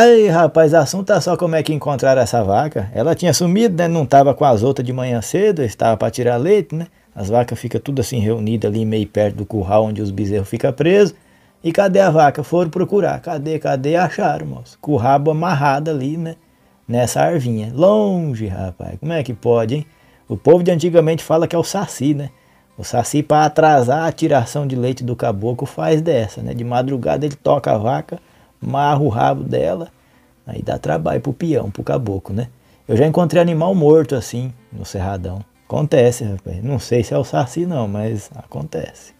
Aí, rapaz, assunto é só como é que encontraram essa vaca. Ela tinha sumido, né? Não estava com as outras de manhã cedo, estava para tirar leite, né? As vacas ficam tudo assim reunidas ali, meio perto do curral onde os bezerros ficam presos. E cadê a vaca? Foram procurar. Cadê, cadê? Acharam, moço. Com o rabo amarrado ali, né? Nessa arvinha. Longe, rapaz. Como é que pode, hein? O povo de antigamente fala que é o saci, né? O saci, para atrasar a tiração de leite do caboclo, faz dessa, né? De madrugada ele toca a vaca marra o rabo dela, aí dá trabalho pro peão, pro caboclo, né? Eu já encontrei animal morto assim no Cerradão. Acontece, rapaz. Não sei se é o Saci, não, mas acontece.